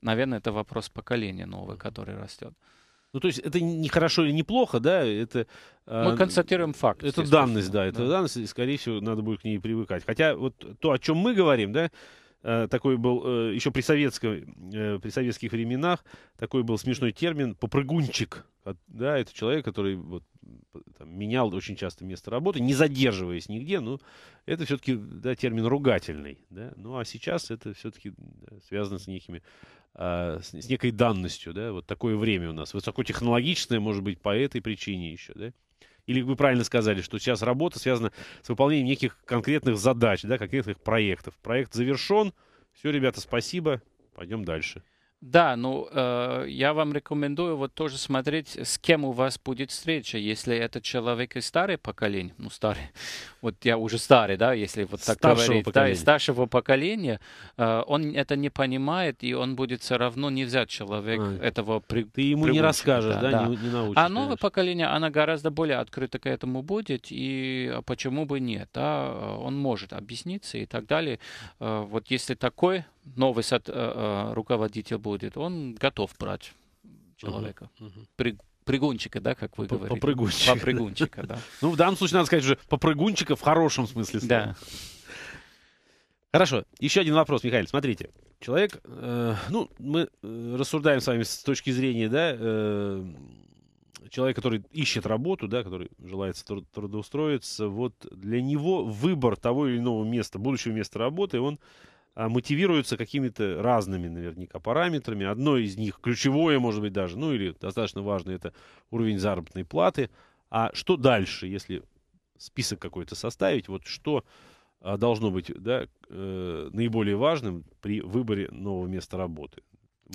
наверное, это вопрос поколения нового, угу. который растет. Ну, то есть это не хорошо или неплохо, да, это... А, мы э, констатируем факт. Это данность, да, это данность, и, скорее всего, надо будет к ней привыкать. Хотя вот то, о чем мы говорим, да, э, такой был э, еще при, советском, э, при советских временах такой был смешной термин попрыгунчик. Да, это человек, который вот, там, менял очень часто место работы, не задерживаясь нигде, ну, это все-таки да, термин ругательный. Да? Ну, а сейчас это все-таки да, связано с некими а, с, с некой данностью, да, вот такое время у нас, высокотехнологичное, может быть, по этой причине еще, да, или вы правильно сказали, что сейчас работа связана с выполнением неких конкретных задач, да, конкретных проектов. Проект завершен. Все, ребята, спасибо. Пойдем дальше. Да, ну э, я вам рекомендую вот тоже смотреть, с кем у вас будет встреча. Если это человек из старой поколения, ну старый, вот я уже старый, да, если вот так старшего говорить, поколения. да, из старшего поколения, э, он это не понимает, и он будет все равно не взять человек а, этого при, Ты ему приучить, не расскажешь, да, да, да. Не, не научишь. А новое конечно. поколение, она гораздо более открыто к этому будет, и а почему бы нет, да, он может объясниться и так далее. Э, вот если такой новый сад, э, э, руководитель будет, он готов брать человека. Uh-huh, uh да, как вы говорите? Попрыгунчика. Попрыгунчика, да. Ну, в данном случае надо сказать уже попрыгунчика в хорошем смысле Да. Хорошо, еще один вопрос, Михаил. Смотрите, человек, э, ну, мы э, рассуждаем с вами с точки зрения, да, э, человек, который ищет работу, да, который желает трудоустроиться, вот для него выбор того или иного места, будущего места работы, он а, мотивируются какими-то разными наверняка параметрами. Одно из них, ключевое, может быть, даже, ну или достаточно важное, это уровень заработной платы. А что дальше, если список какой-то составить, вот что а, должно быть да, э, наиболее важным при выборе нового места работы?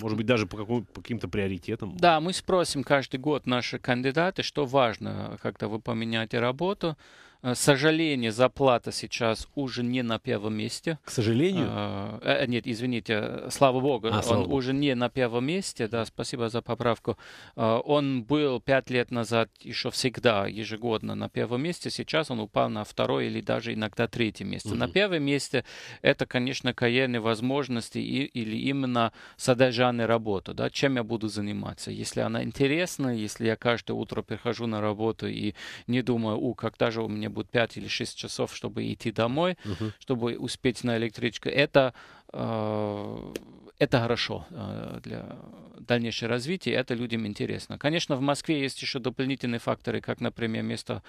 Может быть, даже по, какому, по каким-то приоритетам? Да, мы спросим каждый год наши кандидаты, что важно, когда вы поменяете работу. Э, сожалению, зарплата сейчас уже не на первом месте. К сожалению? Э, э, нет, извините, слава богу, а, слава он богу. уже не на первом месте, да, спасибо за поправку. Э, он был пять лет назад еще всегда ежегодно на первом месте, сейчас он упал на второе или даже иногда третье место. Угу. На первом месте это, конечно, карьерные возможности и, или именно содержание работы, да, чем я буду заниматься. Если она интересна, если я каждое утро прихожу на работу и не думаю, у, когда же у меня будет 5 или 6 часов, чтобы идти домой, угу. чтобы успеть на электричку. Это, э, это хорошо э, для дальнейшего развития, это людям интересно. Конечно, в Москве есть еще дополнительные факторы, как, например, место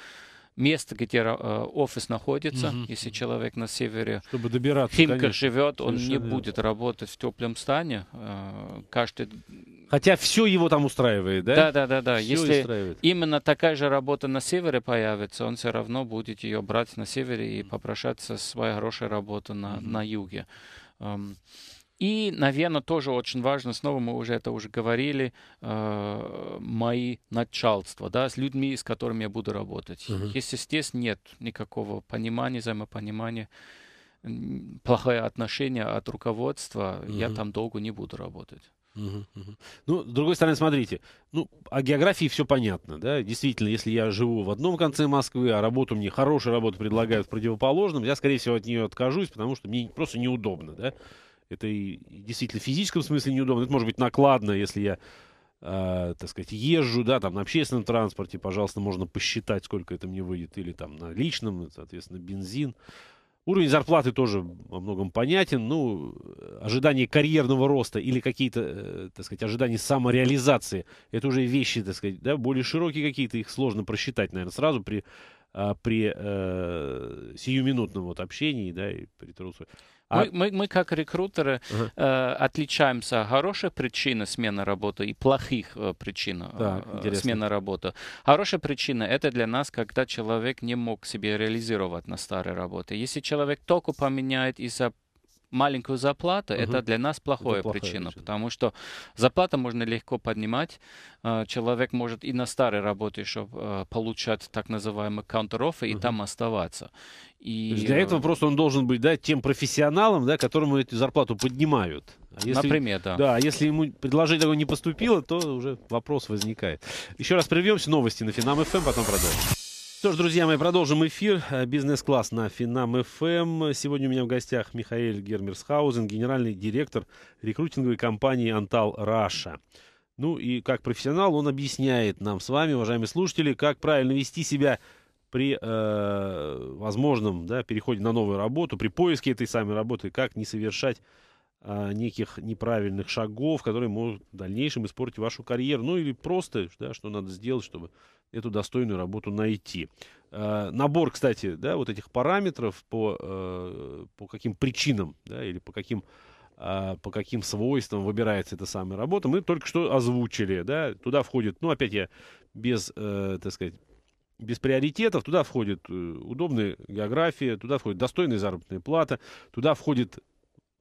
место, где э, офис находится. Угу. Если человек на севере Чтобы добираться, Химках конечно. живет, он не верно. будет работать в теплом стане. Э, каждый... Хотя все его там устраивает, да? Да, да, да, да. Все Если устраивает. именно такая же работа на севере появится, он все равно будет ее брать на севере и попрошаться своей хорошей работы на, угу. на юге. Эм, и, наверное, тоже очень важно, снова мы уже это уже говорили, э, мои начальства, да, с людьми, с которыми я буду работать. Uh-huh. Если здесь нет никакого понимания, взаимопонимания, плохое отношение от руководства, uh-huh. я там долго не буду работать. Угу, угу. Ну, с другой стороны, смотрите, ну, о географии все понятно, да, действительно, если я живу в одном конце Москвы, а работу мне, хорошую работу предлагают в противоположном, я, скорее всего, от нее откажусь, потому что мне просто неудобно, да, это и действительно в физическом смысле неудобно. Это может быть накладно, если я, э, так сказать, езжу, да, там на общественном транспорте, пожалуйста, можно посчитать, сколько это мне выйдет, или там на личном, соответственно, бензин. Уровень зарплаты тоже во многом понятен. Ну, ожидание карьерного роста или какие-то, э, так сказать, ожидания самореализации, это уже вещи, так сказать, да, более широкие какие-то, их сложно просчитать, наверное, сразу при, а, при э, сиюминутном вот общении, да, и при труде. А... Мы, мы, мы как рекрутеры uh-huh. э, отличаемся хорошая причина смены работы и плохих э, причин э, да, э, смены работы. Хорошая причина это для нас, когда человек не мог себе реализировать на старой работе. Если человек только поменяет из-за маленькую зарплату, угу. это для нас плохая, плохая причина, причина, потому что зарплату можно легко поднимать, э, человек может и на старой работе еще э, получать так называемые counter-offer и угу. там оставаться. И... Для этого э, просто он должен быть да, тем профессионалом, да, которому эту зарплату поднимают. А если, Например, да. Да, а если ему предложение такое не поступило, то уже вопрос возникает. Еще раз прервемся, новости на Финам ФМ, эм, потом продолжим. Что ж, друзья мои, продолжим эфир. Э, Бизнес-класс на Финам ФМ. Эм. Сегодня у меня в гостях Михаил Гермерсхаузен, генеральный директор рекрутинговой компании Антал Раша. Ну и как профессионал он объясняет нам с вами, уважаемые слушатели, как правильно вести себя при э, возможном да, переходе на новую работу, при поиске этой самой работы, как не совершать а, неких неправильных шагов, которые могут в дальнейшем испортить вашу карьеру, ну или просто, да, что надо сделать, чтобы эту достойную работу найти. А, набор, кстати, да, вот этих параметров по, э, по каким причинам, да, или по каким а, по каким свойствам выбирается эта самая работа, мы только что озвучили, да, туда входит, ну, опять я без, э, так сказать, без приоритетов. Туда входит э, удобная география, туда входит достойная заработная плата, туда входит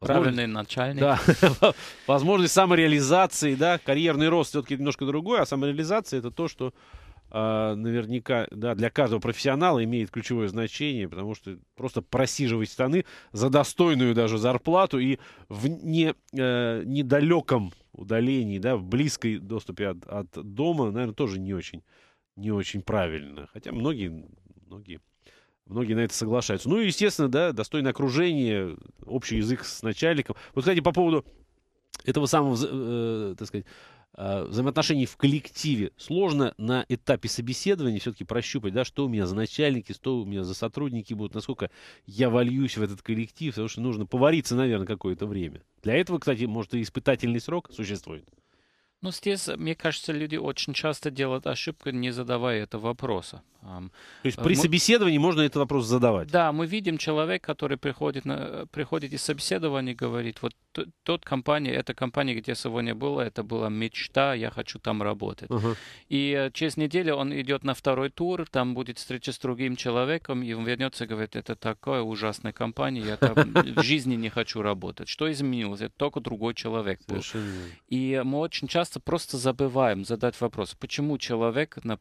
Правильный начальник. Да, возможность самореализации, да, карьерный рост все-таки немножко другой, а самореализация это то, что э, наверняка, да, для каждого профессионала имеет ключевое значение, потому что просто просиживать штаны за достойную даже зарплату и в не, э, недалеком удалении, да, в близкой доступе от, от дома, наверное, тоже не очень, не очень правильно. Хотя многие, многие Многие на это соглашаются. Ну и, естественно, да, достойное окружение, общий язык с начальником. Вот, кстати, по поводу этого самого, э, так сказать, а, взаимоотношений в коллективе сложно на этапе собеседования все-таки прощупать, да, что у меня за начальники, что у меня за сотрудники будут, насколько я вольюсь в этот коллектив, потому что нужно повариться, наверное, какое-то время. Для этого, кстати, может и испытательный срок существует. Ну, здесь, э, мне кажется, люди очень часто делают ошибку, не задавая этого вопроса. То есть э, при мы, собеседовании можно этот вопрос задавать? Да, мы видим человек, который приходит, на, э, приходит из собеседования и говорит, вот тот, тот компания, эта компания, где сегодня было, это была мечта, я хочу там работать. Uh-huh. И через неделю он идет на второй тур, там будет встреча с другим человеком, и он вернется и говорит, это такая ужасная компания, я там в жизни не хочу работать. Что изменилось? Это только другой человек был. И мы очень часто часто просто забываем задать вопрос, почему человек э,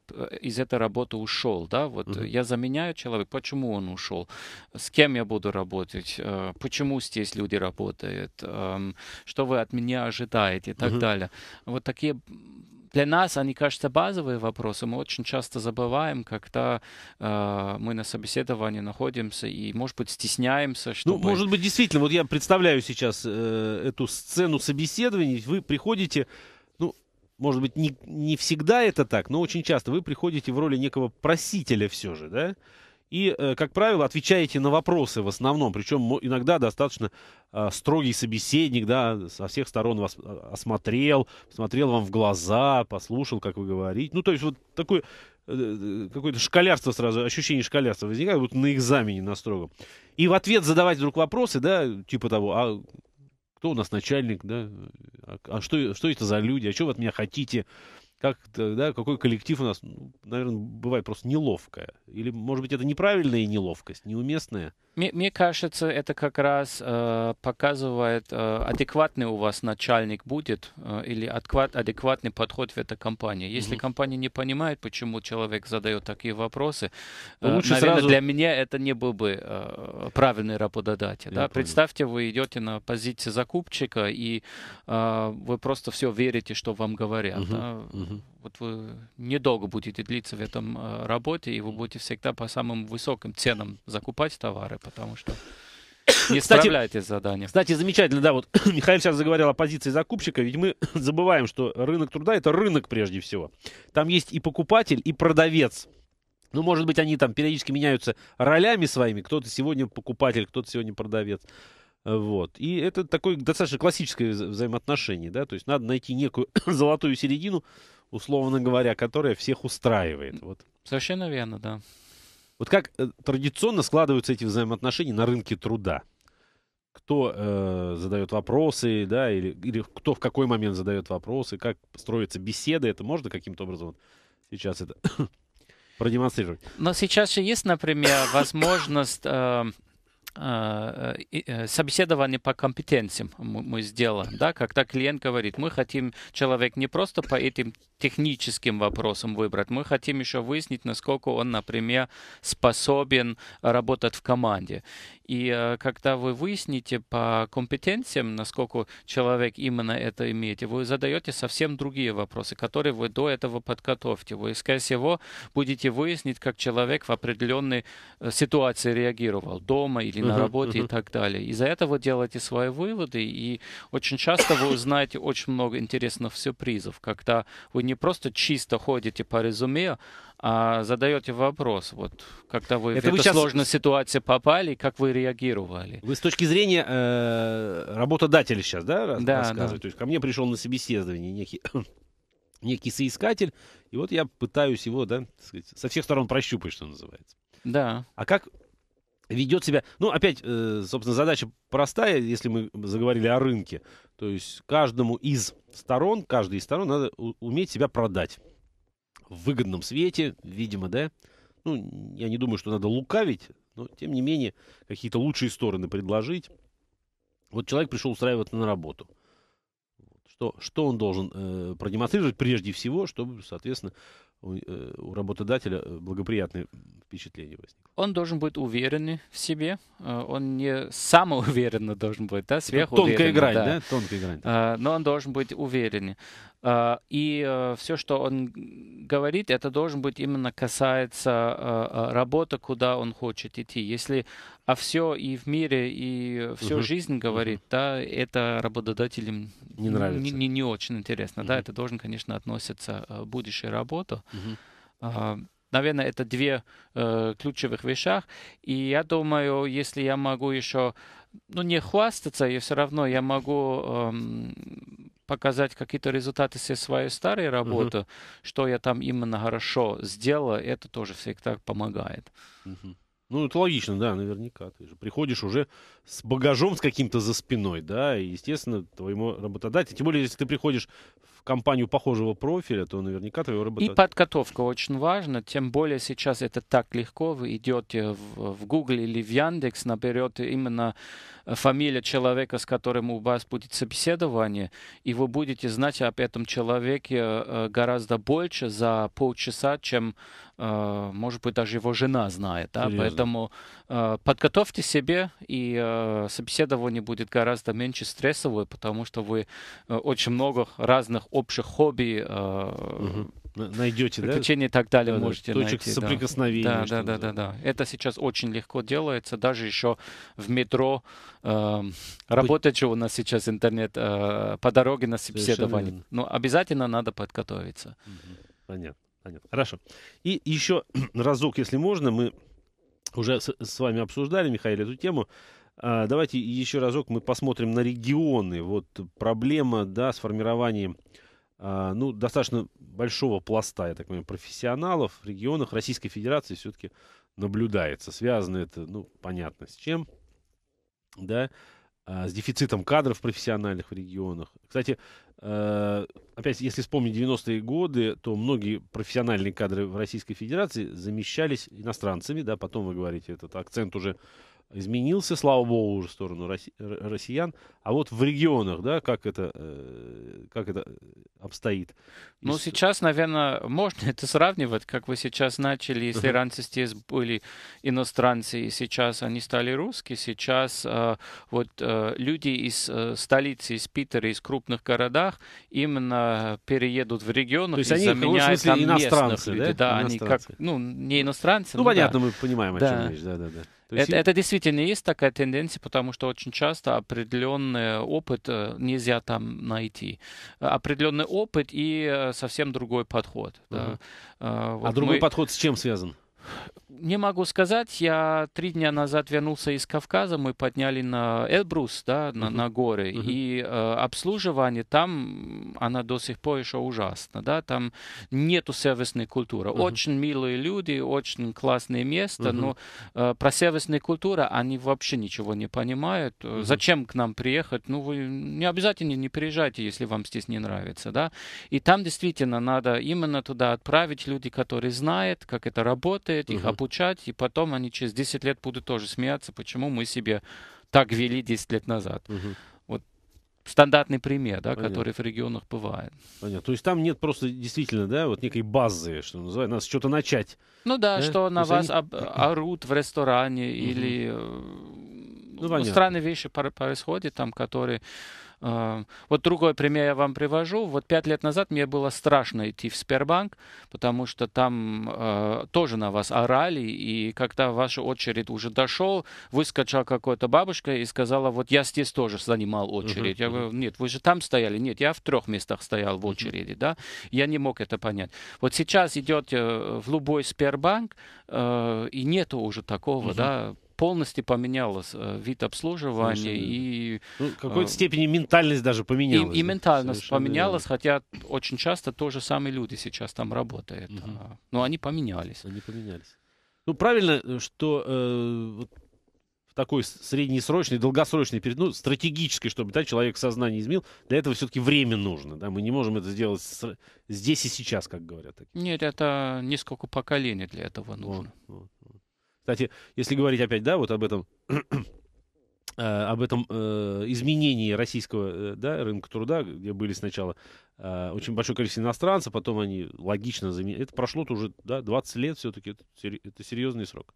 из этой работы ушел, да, вот mm-hmm. я заменяю человека, почему он ушел, с кем я буду работать, э, почему здесь люди работают, эм, что вы от меня ожидаете и так mm-hmm. далее. Вот такие для нас они кажутся базовые вопросы. Мы очень часто забываем, когда э, мы на собеседовании находимся и, может быть, стесняемся. Ну, чтобы... Ну, может быть, действительно, вот я представляю сейчас э, эту сцену собеседований. Вы приходите может быть, не, не всегда это так, но очень часто вы приходите в роли некого просителя все же, да? И, э, как правило, отвечаете на вопросы в основном, причем иногда достаточно а, строгий собеседник, да, со всех сторон вас а, осмотрел, смотрел вам в глаза, послушал, как вы говорите. Ну, то есть вот такое э, какое-то шкалярство сразу, ощущение шкалярства возникает, вот на экзамене на строгом. И в ответ задавать вдруг вопросы, да, типа того, а кто у нас начальник, да, а, а, что, что это за люди, а что вы от меня хотите, как, да, какой коллектив у нас, ну, наверное, бывает просто неловкая. Или, может быть, это неправильная неловкость, неуместная? Мне, мне кажется, это как раз э, показывает, э, адекватный у вас начальник будет э, или адекват, адекватный подход в этой компании. Если mm компания не понимает, почему человек задает такие вопросы, э, Лучше наверное, сразу... для меня это не был бы э, правильный работодатель. да? Представьте, вы идете на позиции закупчика, и э, вы просто все верите, что вам говорят. mm Да? Угу. Вот вы недолго будете длиться в этом э, работе, и вы будете всегда по самым высоким ценам закупать товары, потому что не кстати, задание. Кстати, замечательно, да, вот Михаил сейчас заговорил о позиции закупщика, ведь мы забываем, что рынок труда — это рынок прежде всего. Там есть и покупатель, и продавец. Ну, может быть, они там периодически меняются ролями своими. Кто-то сегодня покупатель, кто-то сегодня продавец. Вот. И это такое достаточно классическое взаимоотношение, да, то есть надо найти некую золотую середину, условно говоря, которая всех устраивает. Вот. Совершенно верно, да. Вот как э, традиционно складываются эти взаимоотношения на рынке труда? Кто э, задает вопросы, да, или, или кто в какой момент задает вопросы, как строятся беседы, это можно каким-то образом вот сейчас это продемонстрировать? Но сейчас же есть, например, возможность... Э а, э, э, собеседование по компетенциям мы сделаем, да, когда клиент говорит, мы хотим человек не просто по этим техническим вопросом выбрать. Мы хотим еще выяснить, насколько он, например, способен работать в команде. И э, когда вы выясните по компетенциям, насколько человек именно это имеет, вы задаете совсем другие вопросы, которые вы до этого подготовьте. Вы, скорее всего, будете выяснить, как человек в определенной э, ситуации реагировал, дома или на работе uh-huh, uh-huh. и так далее. Из-за этого вы делаете свои выводы, и очень часто вы узнаете очень много интересных сюрпризов, когда вы не не просто чисто ходите по резюме, а задаете вопрос, вот когда вы это в вы сейчас... сложную ситуацию попали, как вы реагировали? Вы с точки зрения э, работодателя сейчас, да, да рассказываете? Да. То есть ко мне пришел на собеседование некий некий соискатель, и вот я пытаюсь его, да, сказать, со всех сторон прощупать, что называется. Да. А как ведет себя... Ну, опять, э, собственно, задача простая, если мы заговорили о рынке, то есть каждому из сторон, каждой из сторон надо уметь себя продать. В выгодном свете, видимо, да. Ну, я не думаю, что надо лукавить, но, тем не менее, какие-то лучшие стороны предложить. Вот человек пришел устраиваться на работу. Что, что он должен э, продемонстрировать прежде всего, чтобы, соответственно, Э, у, работодателя э, благоприятное впечатление возникло. Он должен быть уверен в себе, э, он не самоуверенно должен быть, да, ну, сверху. Тонкая грань, да, да? тонкая грань. А, но он должен быть уверен. А, и все, что он говорит, это должен быть именно касается работы, куда он хочет идти. Если а все и в мире, и всю угу. жизнь говорит, угу. да, это работодателям не, нравится. не, не, не очень интересно. Угу. Да, это должен, конечно, относиться к будущей работе. Угу. Наверное, это две э, ключевых вещах. И я думаю, если я могу еще, ну, не хвастаться, и все равно я могу эм, показать какие-то результаты со своей старой работы, угу. что я там именно хорошо сделал, это тоже всегда помогает. Угу. Ну, это логично, да, наверняка. Ты же приходишь уже с багажом с каким-то за спиной, да, и, естественно, твоему работодателю, тем более, если ты приходишь компанию похожего профиля, то наверняка твоего работодателя... И подготовка очень важна, тем более сейчас это так легко. Вы идете в, в Google или в Яндекс, наберете именно фамилия человека, с которым у вас будет собеседование, и вы будете знать об этом человеке э, гораздо больше за полчаса, чем, э, может быть, даже его жена знает. Да? Поэтому э, подготовьте себе, и собеседование будет гораздо меньше стрессовое, потому что вы очень много разных общих хобби угу найдете, приключения да? и так далее да, можете точек найти. Точек соприкосновения. Да, да, да, да, да. Это сейчас очень легко делается, даже еще в метро. Э, работает же у нас сейчас интернет э, по дороге на собеседование. Но ну, обязательно надо подготовиться. Угу. Понятно, понятно. Хорошо. И еще разок, если можно, мы уже с, с вами обсуждали, Михаил, эту тему. А, давайте еще разок мы посмотрим на регионы. Вот проблема да, с формированием а, ну, достаточно большого пласта, я так понимаю, профессионалов в регионах Российской Федерации все-таки наблюдается. Связано это, ну, понятно, с чем, да, а, с дефицитом кадров профессиональных в регионах. Кстати, а, опять, если вспомнить 90-е годы, то многие профессиональные кадры в Российской Федерации замещались иностранцами, да, потом вы говорите, этот акцент уже изменился, слава богу, уже в сторону россиян. А вот в регионах, да, как это, э, как это э, обстоит? Ну, Из... сейчас, наверное, можно это сравнивать, как вы сейчас начали, если uh-huh. раньше здесь были иностранцы, и сейчас они стали русские, сейчас э, вот люди из столицы, из Питера, из крупных городах именно переедут в регионы и они, заменяют там местных иностранцы, людей. Да, да иностранцы. они как, ну, не иностранцы. Ну, ну понятно, да. мы понимаем, о чем да. речь, да-да-да есть... это, это действительно есть такая тенденция, потому что очень часто определенный опыт э, нельзя там найти. Определенный опыт и э, совсем другой подход. Uh-huh. Да. Э, а вот а другой мы... подход с чем связан? Не могу сказать, я три дня назад вернулся из Кавказа, мы подняли на Эльбрус, да, на, uh-huh. на горы, uh-huh. и э, обслуживание там, она до сих пор еще ужасно, да, там нету сервисной культуры. Uh-huh. Очень милые люди, очень классное место, uh-huh. но э, про сервисную культуру они вообще ничего не понимают. Uh-huh. Зачем к нам приехать? Ну, вы не обязательно не приезжайте, если вам здесь не нравится, да. И там действительно надо именно туда отправить люди, которые знают, как это работает, работает, их угу. обучать, и потом они через 10 лет будут тоже смеяться, почему мы себе так вели 10 лет назад. Угу стандартный пример, да, Понятно. который в регионах бывает. Понятно. То есть там нет просто действительно, да, вот некой базы, что называется, нас что-то начать. Ну да, да? что То на вас они... орут в ресторане угу. или э, ну, странные вещи происходят там, которые Эм, вот другой пример я вам привожу. Вот пять лет назад мне было страшно идти в Сбербанк, потому что там э, тоже на вас орали, и когда ваша очередь уже дошел, выскочила какая-то бабушка и сказала, вот я здесь тоже занимал очередь. Uh-huh, я говорю, нет, вы же там стояли. Нет, я в трех местах стоял в очереди, uh-huh. да. Я не мог это понять. Вот сейчас идет э, в любой Сбербанк, э, и нету уже такого, uh-huh. да, полностью поменялось э, вид обслуживания Совершенно. и... Ну, в какой-то э, степени ментальность даже поменялась. И, и ментальность Совершенно поменялась, верно. хотя очень часто же самые люди сейчас там работают. Угу. Но они поменялись. Они поменялись. Ну, правильно, что э, вот в такой среднесрочной, долгосрочной, перед, ну, стратегической, чтобы да, человек сознание изменил, для этого все-таки время нужно. Да? Мы не можем это сделать с, здесь и сейчас, как говорят. Такие. Нет, это несколько поколений для этого нужно. Вот, вот, вот. Кстати, если говорить опять, да, вот об этом э, об этом э, изменении российского э, да, рынка труда, где были сначала очень большое количество иностранцев, потом они логично заменили. Это прошло-то уже да, 20 лет все-таки, это серьезный срок.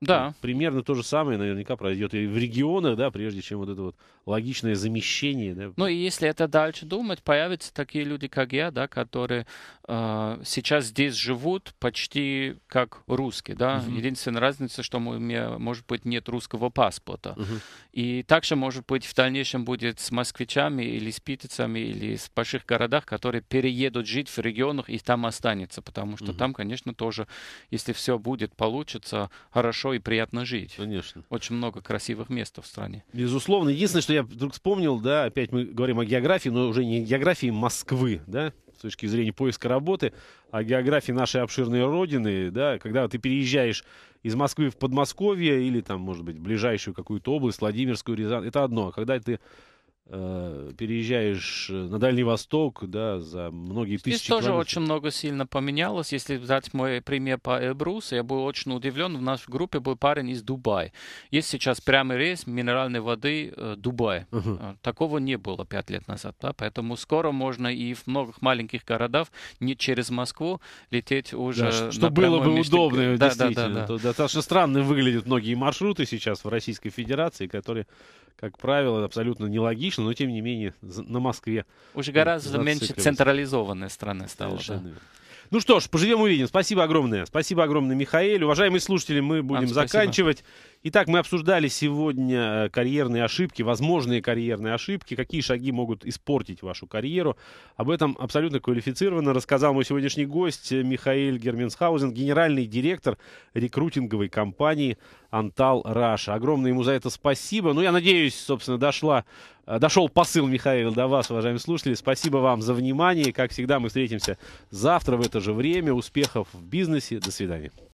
Да. Примерно то же самое наверняка пройдет и в регионах, да, прежде чем вот это вот логичное замещение. Да. Ну и если это дальше думать, появятся такие люди, как я, да, которые э, сейчас здесь живут почти как русские, да. Угу. Единственная разница, что у меня, может быть, нет русского паспорта. Угу. И также, может быть, в дальнейшем будет с москвичами или с питерцами или с больших городах, которые переедут жить в регионах и там останется, потому что угу. там, конечно, тоже, если все будет, получится хорошо хорошо и приятно жить. Конечно. Очень много красивых мест в стране. Безусловно. Единственное, что я вдруг вспомнил, да, опять мы говорим о географии, но уже не географии Москвы, да, с точки зрения поиска работы, а географии нашей обширной родины, да, когда ты переезжаешь из Москвы в Подмосковье или там, может быть, ближайшую какую-то область, Владимирскую, Рязан, это одно. А когда ты Э, переезжаешь э, на Дальний Восток, да, за многие тысячи Здесь тоже очень много сильно поменялось. Если взять мой пример по Эльбрусу, я был очень удивлен. В нашей группе был парень из Дубая. Есть сейчас прямой рейс минеральной воды э, Дубая. Uh-huh. Э, такого не было пять лет назад, да? поэтому скоро можно и в многих маленьких городах не через Москву лететь уже. Да, что было бы мечты. удобно, да, действительно. Да, да, да, да. Достаточно странно выглядят многие маршруты сейчас в Российской Федерации, которые как правило, абсолютно нелогично, но тем не менее на Москве. Уже гораздо меньше централизованная страна стала. да. Ну что ж, поживем увидим. Спасибо огромное. Спасибо огромное, Михаил. Уважаемые слушатели, мы будем заканчивать. Итак, мы обсуждали сегодня э, карьерные ошибки, возможные карьерные ошибки, какие шаги могут испортить вашу карьеру. Об этом абсолютно квалифицированно рассказал мой сегодняшний гость э, Михаил Герменсхаузен, генеральный директор рекрутинговой компании «Антал Раша». Огромное ему за это спасибо. Ну, я надеюсь, собственно, дошла, э, дошел посыл, Михаил, до вас, уважаемые слушатели. Спасибо вам за внимание. Как всегда, мы встретимся завтра в это же время. Успехов в бизнесе. До свидания.